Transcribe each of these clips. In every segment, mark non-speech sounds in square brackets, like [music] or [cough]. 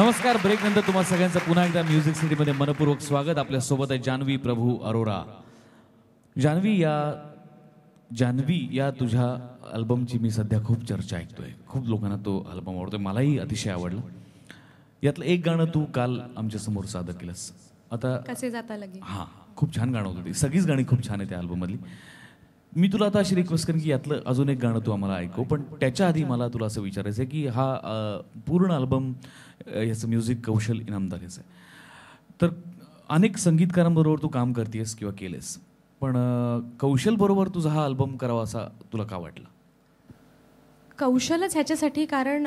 नमस्कार ब्रेक नंतर तुम्हाला सगळ्यांचं पुन्हा एकदा म्युझिक सिटीमध्ये मनपूर्वक स्वागत आपल्या सोबत आहे जान्हवी प्रभू अरोरा जान्हवी या जान्हवी या तुझ्या अल्बमची मी सध्या खूप चर्चा ऐकतोय खूप लोकांना तो अल्बम आवडतोय मलाही अतिशय आवडला यातलं एक गाणं तू काल आमच्या समोर सादर केलंस आता कसे जाता लगे हां खूप छान गाणं होतं सगळीच गाणी खूप छान आहे त्या अल्बममधली मी तुला आता अशी रिक्वेस्ट करेन की यातलं अजून एक गाणं तू आम्हाला ऐकू पण त्याच्या आधी मला तुला असं विचारायचं आहे की हा पूर्ण अल्बम ह्याचं म्युझिक कौशल इनामदार ह्याचं आहे तर अनेक संगीतकारांबरोबर तू काम करतेस किंवा केलेस पण कौशल बरोबर तुझा हा अल्बम करावा असा तुला का वाटला कौशलच ह्याच्यासाठी कारण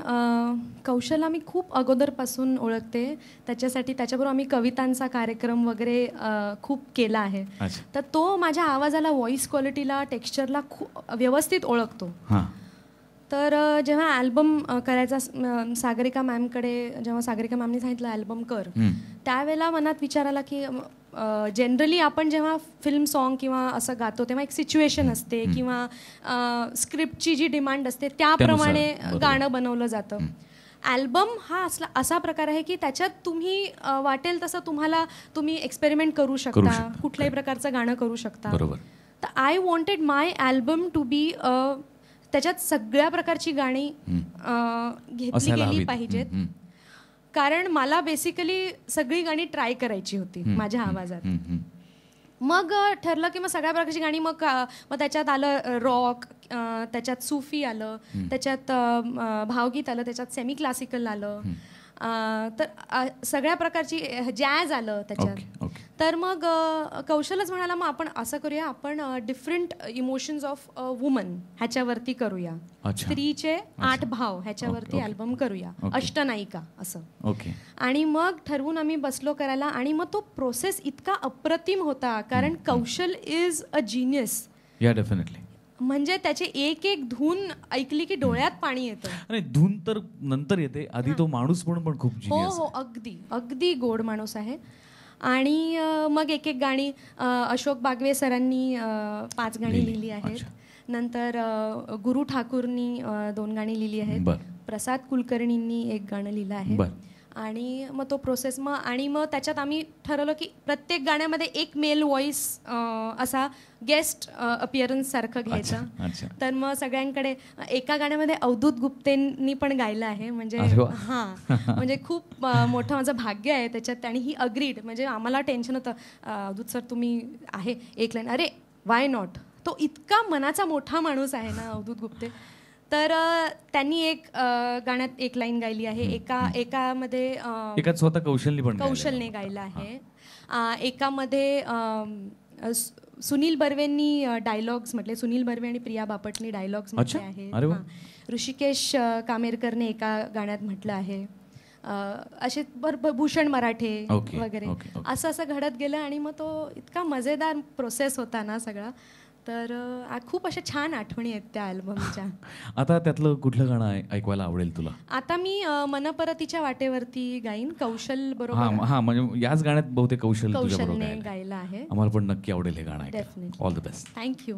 कौशल मी खूप अगोदरपासून ओळखते त्याच्यासाठी त्याच्याबरोबर आम्ही कवितांचा कार्यक्रम वगैरे खूप केला आहे तर तो माझ्या आवाजाला व्हॉइस क्वालिटीला टेक्स्चरला खूप व्यवस्थित ओळखतो तर जेव्हा अल्बम करायचा सागरिका मॅमकडे जेव्हा सागरिका मॅमने सांगितलं अल्बम कर त्यावेळेला मनात विचार आला की जनरली आपण जेव्हा फिल्म सॉन्ग किंवा असं गातो तेव्हा एक सिच्युएशन असते किंवा स्क्रिप्टची जी डिमांड असते त्याप्रमाणे गाणं बनवलं जातं अल्बम हा असला असा प्रकार आहे की त्याच्यात तुम्ही वाटेल तसं तुम्हाला तुम्ही एक्सपेरिमेंट करू शकता कुठल्याही प्रकारचं गाणं करू शकता तर I wanted my album to be a त्याच्यात सगळ्या प्रकारची गाणी घेतली गेली पाहिजेत कारण मला बेसिकली सगळी गाणी ट्राय करायची होती माझ्या आवाजात मग ठरलं की मग सगळ्या प्रकारची गाणी मग मग त्याच्यात आलं रॉक त्याच्यात सुफी आलं त्याच्यात भावगीत आलं त्याच्यात सेमी क्लासिकल आलं तर सगळ्या प्रकारची जॅज आलं त्याच्यात तर मग कौशलच म्हणाला मग आपण असं करूया आपण डिफरंट इमोशन्स ऑफ वुमन ह्याच्यावरती करूया स्त्रीचे आठ भाव ह्याच्यावरती अल्बम करूया अष्टनायिका असं ओके आणि मग ठरवून आम्ही बसलो करायला आणि मग तो प्रोसेस इतका अप्रतिम होता कारण कौशल इज अ जिनियस या डेफिनेटली म्हणजे त्याचे एक एक धून ऐकली की डोळ्यात पाणी येतं धून तर नंतर येते आधी तो माणूस म्हणून पण खूप हो हो अगदी अगदी गोड माणूस आहे आणि मग एक एक गाणी अशोक बागवे सरांनी पाच गाणी लिहिली आहेत नंतर गुरु ठाकूरनी दोन गाणी लिहिली आहेत प्रसाद कुलकर्णींनी एक गाणं लिहिलं आहे आणि मग तो प्रोसेस मग आणि मग त्याच्यात आम्ही ठरवलं की प्रत्येक गाण्यामध्ये एक मेल व्हॉइस असा गेस्ट अपिअरन्स सारखं घ्यायचा तर मग सगळ्यांकडे एका गाण्यामध्ये अवधूत गुप्तेंनी पण गायलं आहे म्हणजे हां म्हणजे खूप मोठं माझं भाग्य आहे त्याच्यात आणि ही अग्रीड म्हणजे आम्हाला टेन्शन होतं अवधूत सर तुम्ही आहे एक लाईन अरे वाय नॉट तो इतका मनाचा मोठा माणूस आहे ना अवधूत गुप्ते तर त्यांनी एक गाण्यात एक लाईन गायली आहे एका एकामध्ये एका स्वतः कौशलने पण कौशलने गायला आहे एकामध्ये सुनील बर्वेंनी डायलॉग्स म्हटले सुनील बर्वे आणि प्रिया बापटनी डायलॉग्स म्हटले आहे ऋषिकेश कामेरकरने एका गाण्यात म्हटलं आहे असे भूषण मराठे वगैरे असं असं घडत गेलं आणि मग तो इतका मजेदार प्रोसेस होता ना सगळा तर खूप अशा छान आठवणी आहेत त्या अल्बमच्या [laughs] आता त्यातलं कुठलं गाणं ऐकवायला आवडेल तुला आता मी मनपरतीच्या वाटेवरती गाईन कौशल बरोबर हा म्हणजे याच गाण्यात बहुतेक कौशल कौशलने गायला आहे आम्हाला पण नक्की आवडेल हे गाणं ऑल द बेस्ट थँक्यू